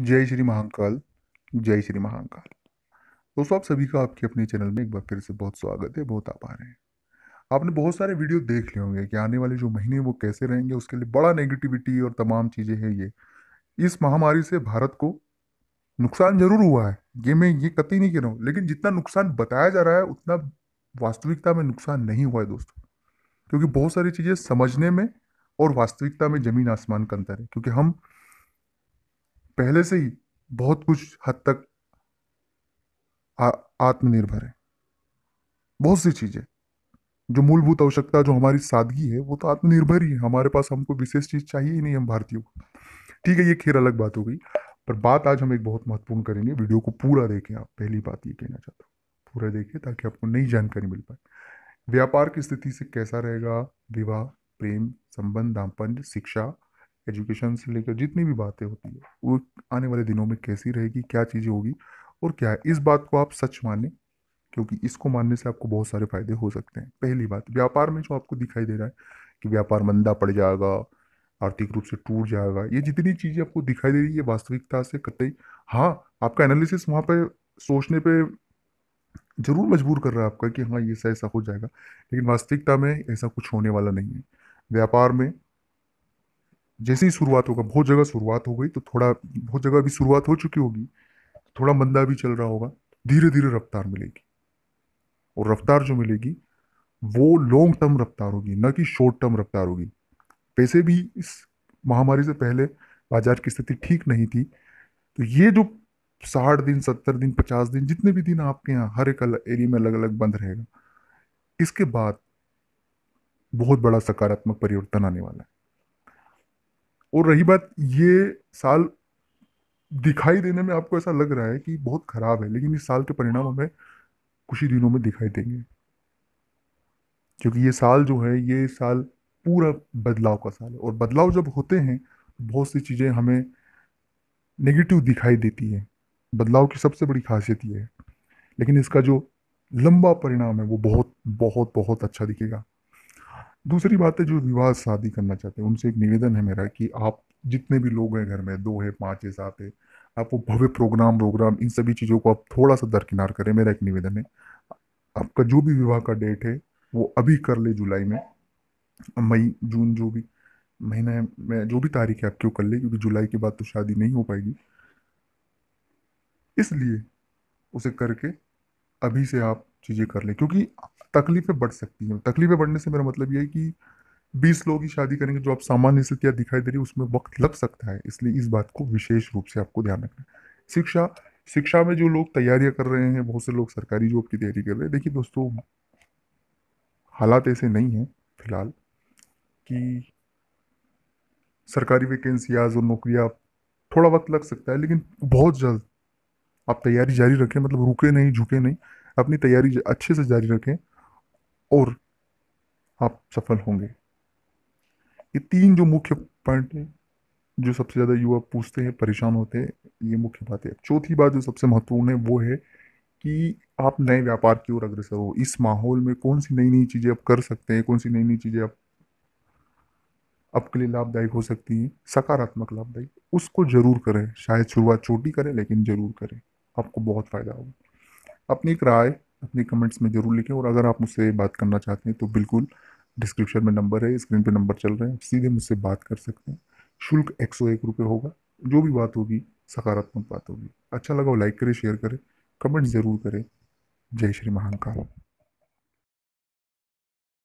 जय श्री महाकाल जय श्री महाकाल दोस्तों आप सभी का आपके अपने चैनल में एक बार फिर से बहुत स्वागत है बहुत आभार हैं आपने बहुत सारे वीडियो देख लिए होंगे कि आने वाले जो महीने वो कैसे रहेंगे उसके लिए बड़ा नेगेटिविटी और तमाम चीज़ें हैं ये इस महामारी से भारत को नुकसान जरूर हुआ है ये मैं ये कतई नहीं कह रहा हूँ लेकिन जितना नुकसान बताया जा रहा है उतना वास्तविकता में नुकसान नहीं हुआ है दोस्तों क्योंकि बहुत सारी चीज़ें समझने में और वास्तविकता में ज़मीन आसमान का अंतर है क्योंकि हम पहले से ही बहुत कुछ हद तक आत्मनिर्भर है बहुत सी चीज़ें जो मूलभूत आवश्यकता जो हमारी सादगी है वो तो आत्मनिर्भर ही है हमारे पास हमको विशेष चीज़ चाहिए ही नहीं हम भारतीयों को ठीक है ये खैर अलग बात हो गई पर बात आज हम एक बहुत महत्वपूर्ण करेंगे वीडियो को पूरा देखें आप पहली बात ये कहना चाहता हूँ पूरा देखें ताकि आपको नई जानकारी मिल पाए व्यापार की स्थिति से कैसा रहेगा विवाह प्रेम संबंध दाम्पन्य शिक्षा एजुकेशन से लेकर जितनी भी बातें होती है वो आने वाले दिनों में कैसी रहेगी क्या चीज़ें होगी और क्या है इस बात को आप सच माने क्योंकि इसको मानने से आपको बहुत सारे फायदे हो सकते हैं पहली बात व्यापार में जो आपको दिखाई दे रहा है कि व्यापार मंदा पड़ जाएगा आर्थिक रूप से टूट जाएगा ये जितनी चीज़ें आपको दिखाई दे रही है वास्तविकता से कतई हाँ आपका एनालिसिस वहाँ पर सोचने पर जरूर मजबूर कर रहा है आपका कि हाँ ये ऐसा ऐसा हो जाएगा लेकिन वास्तविकता में ऐसा कुछ होने वाला नहीं है व्यापार में जैसे ही शुरुआत होगा बहुत जगह शुरुआत हो गई तो थोड़ा बहुत जगह अभी शुरुआत हो चुकी होगी थोड़ा मंदा भी चल रहा होगा धीरे धीरे रफ्तार मिलेगी और रफ्तार जो मिलेगी वो लॉन्ग टर्म रफ्तार होगी न कि शॉर्ट टर्म रफ्तार होगी पैसे भी इस महामारी से पहले बाजार की स्थिति ठीक नहीं थी तो ये जो साठ दिन सत्तर दिन पचास दिन जितने भी दिन आपके यहाँ हर एक एरिया में अलग अलग बंद रहेगा इसके बाद बहुत बड़ा सकारात्मक परिवर्तन आने वाला है और रही बात ये साल दिखाई देने में आपको ऐसा लग रहा है कि बहुत खराब है लेकिन इस साल के परिणाम हमें कुछ ही दिनों में दिखाई देंगे क्योंकि ये साल जो है ये साल पूरा बदलाव का साल है और बदलाव जब होते हैं तो बहुत सी चीज़ें हमें नेगेटिव दिखाई देती है बदलाव की सबसे बड़ी खासियत ये है लेकिन इसका जो लंबा परिणाम है वो बहुत बहुत बहुत अच्छा दिखेगा दूसरी बात है जो विवाह शादी करना चाहते हैं उनसे एक निवेदन है मेरा कि आप जितने भी लोग हैं घर में दो है पाँच है सात है आप वो भव्य प्रोग्राम प्रोग्राम इन सभी चीज़ों को आप थोड़ा सा दरकिनार करें मेरा एक निवेदन है आपका जो भी विवाह का डेट है वो अभी कर ले जुलाई में मई जून जो भी महीने में जो भी तारीख है आप क्यों कर ले क्योंकि जुलाई के बाद तो शादी नहीं हो पाएगी इसलिए उसे करके अभी से आप चीज़ें कर लें क्योंकि तकलीफ़ें बढ़ सकती हैं तकलीफ़ें बढ़ने से मेरा मतलब ये है कि बीस लोग ही शादी करेंगे जो आप सामान्य स्थितियाँ दिखाई दे रही है उसमें वक्त लग सकता है इसलिए इस बात को विशेष रूप से आपको ध्यान रखना है शिक्षा शिक्षा में जो लोग तैयारियां कर रहे हैं बहुत से लोग सरकारी जॉब की तैयारी कर रहे हैं देखिए दोस्तों हालात ऐसे नहीं हैं फिलहाल कि सरकारी वैकेंसियाज और नौकरियां थोड़ा वक्त लग सकता है लेकिन बहुत जल्द आप तैयारी जारी रखें मतलब रुके नहीं झुके नहीं अपनी तैयारी अच्छे से जारी रखें और आप सफल होंगे ये तीन जो मुख्य पॉइंट है जो सबसे ज़्यादा युवा पूछते हैं परेशान होते हैं ये मुख्य बात है चौथी बात जो सबसे महत्वपूर्ण है वो है कि आप नए व्यापार की ओर अग्रसर हो इस माहौल में कौन सी नई नई चीज़ें आप कर सकते हैं कौन सी नई नई चीज़ें आप आपके लिए लाभदायक हो सकती हैं सकारात्मक लाभदायक उसको जरूर करें शायद शुरुआत छोटी करें लेकिन ज़रूर करें आपको बहुत फ़ायदा होगा अपनी एक राय अपने कमेंट्स में ज़रूर लिखें और अगर आप मुझसे बात करना चाहते हैं तो बिल्कुल डिस्क्रिप्शन में नंबर है स्क्रीन पे नंबर चल रहे हैं सीधे मुझसे बात कर सकते हैं शुल्क एक सौ एक रुपये होगा जो भी बात होगी सकारात्मक बात होगी अच्छा लगा हो लाइक करें शेयर करें कमेंट ज़रूर करें जय श्री महाकाल